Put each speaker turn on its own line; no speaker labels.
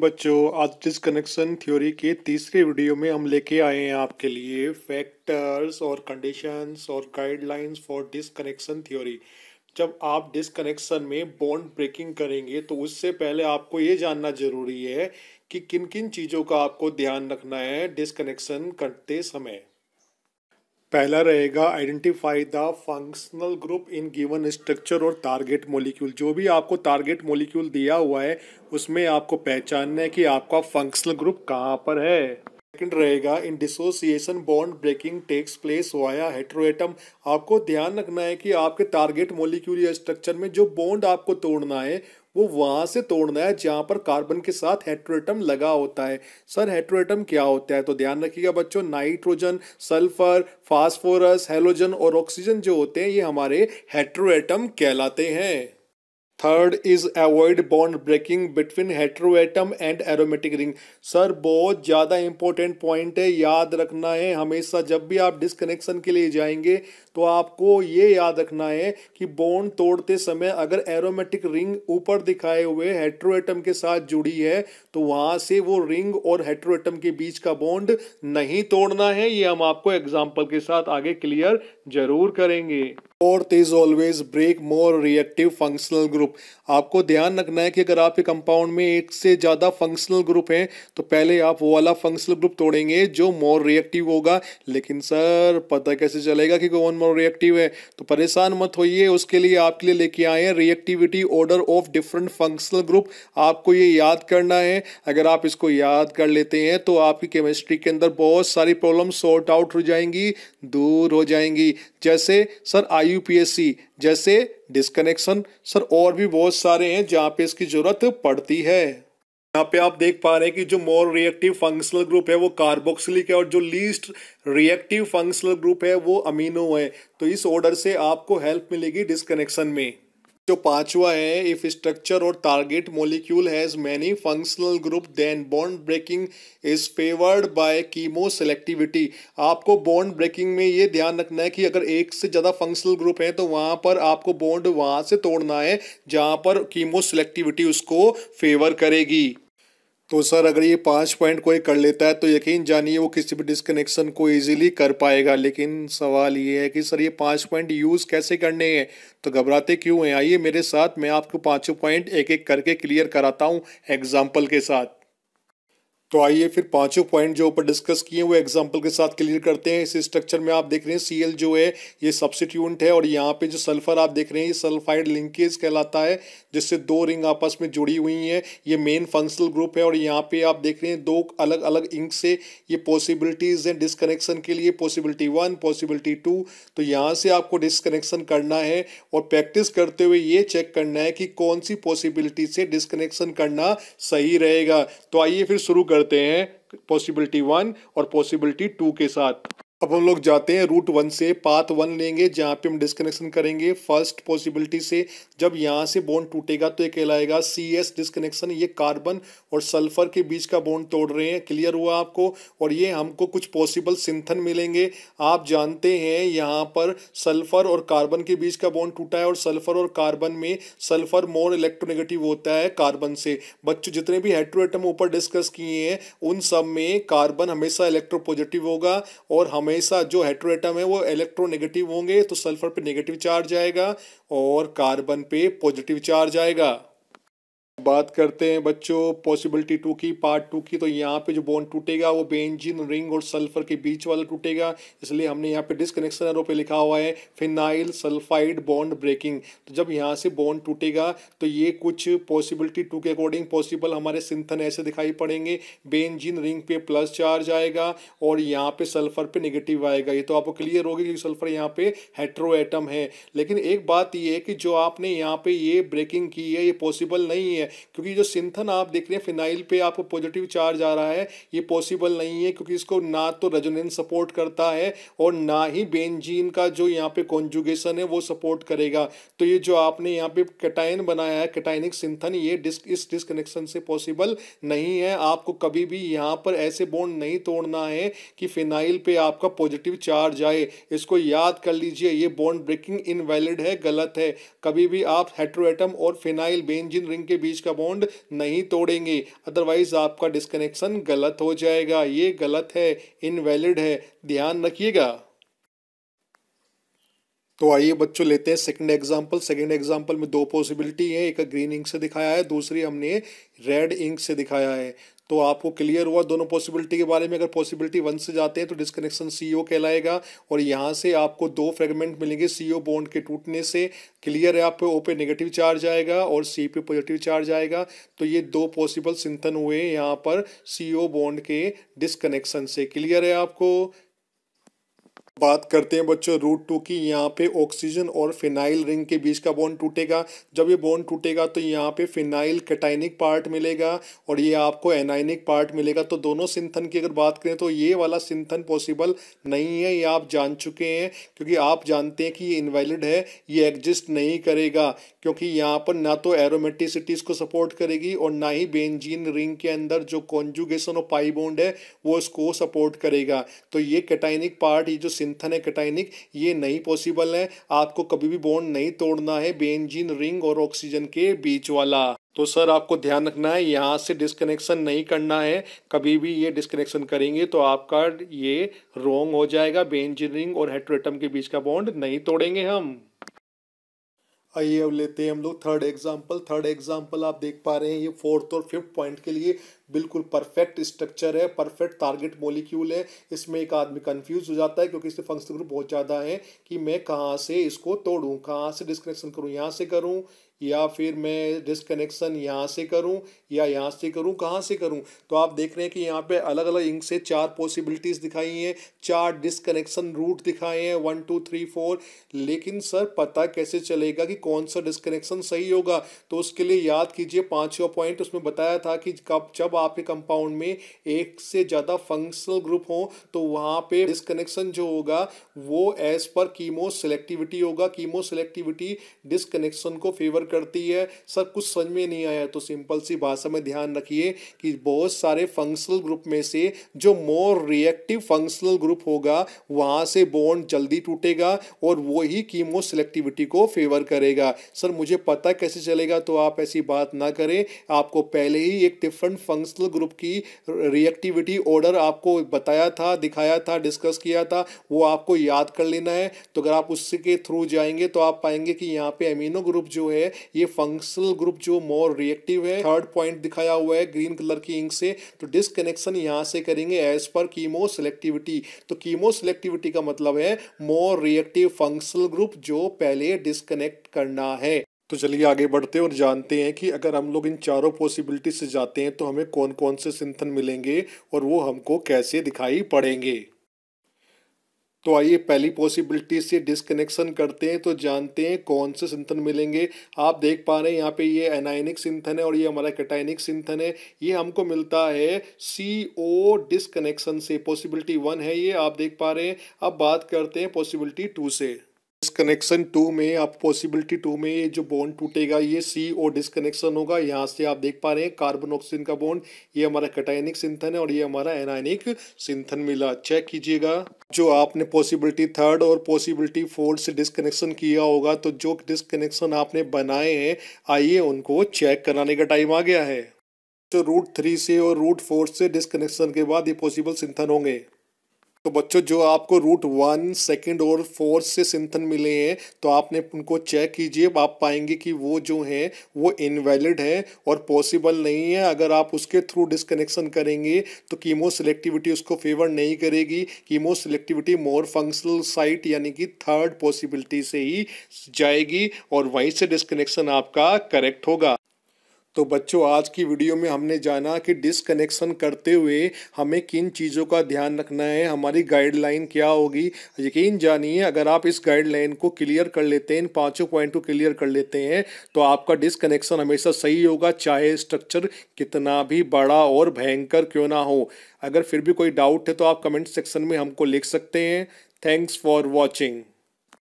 बच्चों आज disconnection theory के तीसरे वीडियो में हम लेके आए हैं आपके लिए फैक्टर्स और कंडीशंस और गाइडलाइंस फॉर डिसकनेक्शन थ्योरी जब आप डिसकनेक्शन में बॉन्ड ब्रेकिंग करेंगे तो उससे पहले आपको ये जानना ज़रूरी है कि किन किन चीज़ों का आपको ध्यान रखना है डिसकनेक्शन करते समय पहला रहेगा identify the functional group in given structure और टारगेट मॉलिक्यूल जो भी आपको टारगेट मॉलिक्यूल दिया हुआ है उसमें आपको पहचानना है कि आपका फंक्शनल ग्रुप कहाँ पर है सेकेंड रहेगा in dissociation bond breaking takes place via heteroatom आपको ध्यान रखना है कि आपके टारगेट मॉलिक्यूल या स्ट्रक्चर में जो बॉन्ड आपको तोड़ना है वो वहाँ से तोड़ना है जहाँ पर कार्बन के साथ हेट्रोएटम लगा होता है सर हेट्रोएटम क्या होता है तो ध्यान रखिएगा बच्चों नाइट्रोजन सल्फर फास्फोरस हेलोजन और ऑक्सीजन जो होते हैं ये हमारे हेट्रोएटम कहलाते हैं third is avoid bond breaking between heteroatom and aromatic ring sir बहुत ज़्यादा इंपॉर्टेंट पॉइंट है याद रखना है हमेशा जब भी आप डिसकनेक्शन के लिए जाएंगे तो आपको ये याद रखना है कि बॉन्ड तोड़ते समय अगर एरोमेटिक रिंग ऊपर दिखाए हुए हेट्रोएटम के साथ जुड़ी है तो वहाँ से वो रिंग और हेट्रोएटम के बीच का बॉन्ड नहीं तोड़ना है ये हम आपको एग्जाम्पल के साथ आगे क्लियर जरूर करेंगे fourth is always break more reactive functional group आपको ध्यान रखना है कि अगर आपके कंपाउंड में एक से ज़्यादा फंक्शनल ग्रुप हैं तो पहले आप वो वाला फंक्शनल ग्रुप तोड़ेंगे जो मोर रिएक्टिव होगा लेकिन सर पता कैसे चलेगा कि कौन मोर रिएक्टिव है तो परेशान मत होइए उसके लिए आपके लिए लेके आए हैं reactivity order of different functional group आपको ये याद करना है अगर आप इसको याद कर लेते हैं तो आपकी केमिस्ट्री के अंदर बहुत सारी प्रॉब्लम सॉर्ट आउट हो जाएंगी दूर हो जाएंगी जैसे सर आई आईयूपीएससी जैसे डिस्कनेक्शन सर और भी बहुत सारे हैं जहाँ पे इसकी ज़रूरत पड़ती है यहाँ पे आप देख पा रहे हैं कि जो मोर रिएक्टिव फंक्शनल ग्रुप है वो कार्बोक्सिलिक है और जो लीस्ट रिएक्टिव फंक्शनल ग्रुप है वो अमीनो है तो इस ऑर्डर से आपको हेल्प मिलेगी डिस्कनेक्शन में जो तो पांचवा है इफ स्ट्रक्चर और target molecule has many functional group then bond breaking is favoured by chemoselectivity आपको बॉन्ड ब्रेकिंग में ये ध्यान रखना है कि अगर एक से ज़्यादा फंक्शनल ग्रुप है तो वहाँ पर आपको बॉन्ड वहाँ से तोड़ना है जहाँ पर कीमो सेलेक्टिविटी उसको फेवर करेगी तो सर अगर ये पाँच पॉइंट कोई कर लेता है तो यकीन जानिए वो किसी भी डिसकनेक्शन को इजीली कर पाएगा लेकिन सवाल ये है कि सर ये पाँच पॉइंट यूज़ कैसे करने हैं तो घबराते क्यों हैं आइए मेरे साथ मैं आपको पाँचों पॉइंट एक एक करके क्लियर कराता हूँ एग्जाम्पल के साथ तो आइए फिर पांचों पॉइंट जो ऊपर डिस्कस किए वो एग्जांपल के साथ क्लियर करते हैं इस स्ट्रक्चर में आप देख रहे हैं सीएल जो है ये सब्सिट्यूंट है और यहाँ पे जो सल्फर आप देख रहे हैं ये सल्फाइड लिंकेज कहलाता है जिससे दो रिंग आपस में जुड़ी हुई हैं ये मेन फंक्शनल ग्रुप है और यहाँ पे आप देख रहे हैं दो अलग अलग इंक से ये पॉसिबिलिटीज़ हैं डिसकनेक्शन के लिए पॉसिबिलिटी वन पॉसिबिलिटी टू तो यहाँ से आपको डिसकनेक्शन करना है और प्रैक्टिस करते हुए ये चेक करना है कि कौन सी पॉसिबिलिटी से डिसकनेक्शन करना सही रहेगा तो आइए फिर शुरू कर करते हैं पॉसिबिलिटी वन और पॉसिबिलिटी टू के साथ अब हम लोग जाते हैं रूट वन से पाथ वन लेंगे जहाँ पे हम डिस्कनेक्शन करेंगे फर्स्ट पॉसिबिलिटी से जब यहाँ से बॉन्ड टूटेगा तो ये कहलाएगा सी एस डिसकनेक्शन ये कार्बन और सल्फर के बीच का बॉन्ड तोड़ रहे हैं क्लियर हुआ आपको और ये हमको कुछ पॉसिबल सिंथन मिलेंगे आप जानते हैं यहाँ पर सल्फर और कार्बन के बीच का बॉन्ड टूटा है और सल्फर और कार्बन में सल्फर मोर इलेक्ट्रोनेगेटिव होता है कार्बन से बच्चों जितने भी हेट्रो ऊपर डिस्कस किए हैं उन सब में कार्बन हमेशा इलेक्ट्रोपोजिटिव होगा और हम हमेशा जो हेट्रोएटम है वो इलेक्ट्रोनेगेटिव होंगे तो सल्फर पे नेगेटिव चार्ज आएगा और कार्बन पे पॉजिटिव चार्ज आएगा बात करते हैं बच्चों पॉसिबिलिटी टू की पार्ट टू की तो यहाँ पे जो बॉन्ड टूटेगा वो बेंजिन रिंग और सल्फर के बीच वाला टूटेगा इसलिए हमने यहाँ पे डिसकनेक्शन एरो पे लिखा हुआ है फिनाइल सल्फाइड बॉन्ड ब्रेकिंग तो जब यहाँ से बॉन्ड टूटेगा तो ये कुछ पॉसिबिलिटी टू के अकॉर्डिंग पॉसिबल हमारे सिंथन ऐसे दिखाई पड़ेंगे बेंजिन रिंग पे प्लस चार्ज आएगा और यहाँ पे सल्फर पे निगेटिव आएगा ये तो आपको क्लियर होगी कि सल्फर यहाँ पे हेट्रो एटम है लेकिन एक बात ये है कि जो आपने यहाँ पे ये ब्रेकिंग की है ये पॉसिबल नहीं है क्योंकि जो सिंथन आप देख रहे हैं फिनाइल पे आपको पॉजिटिव चार्ज आ रहा है ये पॉसिबल नहीं है क्योंकि इसको ना तो रेजोनेंस सपोर्ट करता है और ना ही बेंजीन का जो यहाँ पे कॉन्जुगेशन है वो सपोर्ट करेगा तो ये जो आपने यहाँ पे कैटाइन बनाया है कैटाइनिक सिंथन ये डिस्क इस डिस्कनेक्शन से पॉसिबल नहीं है आपको कभी भी यहाँ पर ऐसे बोन्ड नहीं तोड़ना है कि फिनाइल पे आपका पॉजिटिव चार्ज आए इसको याद कर लीजिए ये बॉन्ड ब्रेकिंग इनवैलिड है गलत है कभी भी आप हेट्रोएटम और फिनाइल बेंजिन रिंग के बीच बीच का बॉन्ड नहीं तोड़ेंगे अदरवाइज आपका डिस्कनेक्शन गलत हो जाएगा ये गलत है इनवैलिड है ध्यान रखिएगा तो आइए बच्चों लेते हैं सेकंड एग्जांपल सेकंड एग्जांपल में दो पॉसिबिलिटी है एक ग्रीन इंक से दिखाया है दूसरी हमने रेड इंक से दिखाया है तो आपको क्लियर हुआ दोनों पॉसिबिलिटी के बारे में अगर पॉसिबिलिटी वन से जाते हैं तो डिसकनेक्शन सी कहलाएगा और यहाँ से आपको दो फ्रेगमेंट मिलेंगे सी बॉन्ड के टूटने से क्लियर है आप पे ओ पे नेगेटिव चार्ज आएगा और सी पे पॉजिटिव चार्ज आएगा तो ये दो पॉसिबल सिंथन हुए यहाँ पर सी बॉन्ड के डिसकनेक्शन से क्लियर है आपको बात करते हैं बच्चों रूट टू की यहाँ पे ऑक्सीजन और फिनाइल रिंग के बीच का बॉन्ड टूटेगा जब ये बॉन्ड टूटेगा तो यहाँ पे फिनाइल कैटाइनिक पार्ट मिलेगा और ये आपको एनाइनिक पार्ट मिलेगा तो दोनों सिंथन की अगर बात करें तो ये वाला सिंथन पॉसिबल नहीं है ये आप जान चुके हैं क्योंकि आप जानते हैं कि ये इनवैलिड है ये एग्जिस्ट नहीं करेगा क्योंकि यहाँ पर ना तो एरोमेटिसिटीज़ को सपोर्ट करेगी और ना ही बेंजीन रिंग के अंदर जो कॉन्जुगेशन और पाई बॉन्ड है वो इसको सपोर्ट करेगा तो ये कैटाइनिक पार्ट ये जो सिंथन है ये नहीं पॉसिबल है आपको कभी भी बॉन्ड नहीं तोड़ना है बेंजीन रिंग और ऑक्सीजन के बीच वाला तो सर आपको ध्यान रखना है यहाँ से डिस्कनेक्शन नहीं करना है कभी भी ये डिस्कनेक्शन करेंगे तो आपका ये रोंग हो जाएगा बेंजीन रिंग और हेट्रोटम के बीच का बॉन्ड नहीं तोड़ेंगे हम आइए अब लेते हैं हम लोग थर्ड एग्जांपल थर्ड एग्जांपल आप देख पा रहे हैं ये फोर्थ और फिफ्थ पॉइंट के लिए बिल्कुल परफेक्ट स्ट्रक्चर है परफेक्ट टारगेट मोलिक्यूल है इसमें एक आदमी कंफ्यूज हो जाता है क्योंकि इसके फंक्शन ग्रुप बहुत ज़्यादा है कि मैं कहाँ से इसको तोड़ूँ कहाँ से डिस्कनेक्शन करूँ यहाँ से करूँ या फिर मैं डिस्कनेक्शन यहाँ से करूँ या यहाँ से करूँ कहाँ से करूँ तो आप देख रहे हैं कि यहाँ पे अलग अलग इंक से चार पॉसिबिलिटीज़ दिखाई हैं चार डिस्कनेक्शन रूट दिखाए हैं वन टू थ्री फोर लेकिन सर पता कैसे चलेगा कि कौन सा डिस्कनेक्शन सही होगा तो उसके लिए याद कीजिए पाँचवा पॉइंट उसमें बताया था कि कब जब आपके कंपाउंड में एक से ज़्यादा फंक्शनल ग्रुप हो तो वहाँ पे डिसकनेक्शन जो होगा वो एज पर कीमो सेलेक्टिविटी होगा कीमो सेलेक्टिविटी डिसकनेक्शन को फेवर करती है सर कुछ समझ में नहीं आया तो सिंपल सी भाषा में ध्यान रखिए कि बहुत सारे फंक्शनल ग्रुप में से जो मोर रिएक्टिव फंक्शनल ग्रुप होगा वहाँ से बॉन्ड जल्दी टूटेगा और वो ही कीमो सेलेक्टिविटी को फेवर करेगा सर मुझे पता कैसे चलेगा तो आप ऐसी बात ना करें आपको पहले ही एक डिफरेंट फंक्शन फंक्शनल ग्रुप की रिएक्टिविटी ऑर्डर आपको बताया था दिखाया था डिस्कस किया था वो आपको याद कर लेना है तो अगर आप उसके थ्रू जाएंगे तो आप पाएंगे कि यहाँ पे अमीनो ग्रुप जो है ये फंक्शनल ग्रुप जो मोर रिएक्टिव है थर्ड पॉइंट दिखाया हुआ है ग्रीन कलर की इंक से तो डिसकनेक्शन यहाँ से करेंगे एज पर कीमो सेलेक्टिविटी तो कीमो सेलेक्टिविटी का मतलब है मोर रिएक्टिव फंक्शनल ग्रुप जो पहले डिस्कनेक्ट करना है तो चलिए आगे बढ़ते हैं और जानते हैं कि अगर हम लोग इन चारों पॉसिबिलिटी से जाते हैं तो हमें कौन कौन से सिंथन मिलेंगे और वो हमको कैसे दिखाई पड़ेंगे तो आइए पहली पॉसिबिलिटी से डिसकनेक्शन करते हैं तो जानते हैं कौन से सिंथन मिलेंगे आप देख पा रहे हैं यहाँ पे ये एनाइनिक सिंथन है और ये हमारा कैटाइनिक सिंथन है ये हमको मिलता है सी ओ डिसकनेक्शन से पॉसिबिलिटी वन है ये आप देख पा रहे हैं अब बात करते हैं पॉसिबिलिटी टू से कनेक्शन टू में आप पॉसिबिलिटी टू में ये जो बॉन्ड टूटेगा ये सी ओ डिसकनेक्शन होगा यहाँ से आप देख पा रहे हैं कार्बन ऑक्सीजन का बॉन्ड ये हमारा कटाइनिक सिंथन है और ये हमारा एनाइनिक सिंथन मिला चेक कीजिएगा जो आपने पॉसिबिलिटी थर्ड और पॉसिबिलिटी फोर्थ से डिस्कनेक्शन किया होगा तो जो डिस्कनेक्शन आपने बनाए हैं आइए उनको चेक कराने का टाइम आ गया है तो रूट थ्री से और रूट फोर से डिस्कनेक्शन के बाद ये पॉसिबल सिंथन होंगे तो बच्चों जो आपको रूट वन सेकेंड और फोर्थ से सिंथन मिले हैं तो आपने उनको चेक कीजिए आप पाएंगे कि वो जो हैं वो इनवैलिड है और पॉसिबल नहीं है अगर आप उसके थ्रू डिसकनेक्शन करेंगे तो कीमो सेलेक्टिविटी उसको फेवर नहीं करेगी chemoselectivity more functional site यानी कि थर्ड पॉसिबिलिटी से ही जाएगी और वहीं से डिसकनेक्शन आपका करेक्ट होगा तो बच्चों आज की वीडियो में हमने जाना कि डिसकनेक्शन करते हुए हमें किन चीज़ों का ध्यान रखना है हमारी गाइडलाइन क्या होगी यकीन जानिए अगर आप इस गाइडलाइन को क्लियर कर लेते हैं इन पांचों पॉइंट को क्लियर कर लेते हैं तो आपका डिसकनेक्शन हमेशा सही होगा चाहे स्ट्रक्चर कितना भी बड़ा और भयंकर क्यों ना हो अगर फिर भी कोई डाउट है तो आप कमेंट सेक्शन में हमको लिख सकते हैं थैंक्स फॉर वॉचिंग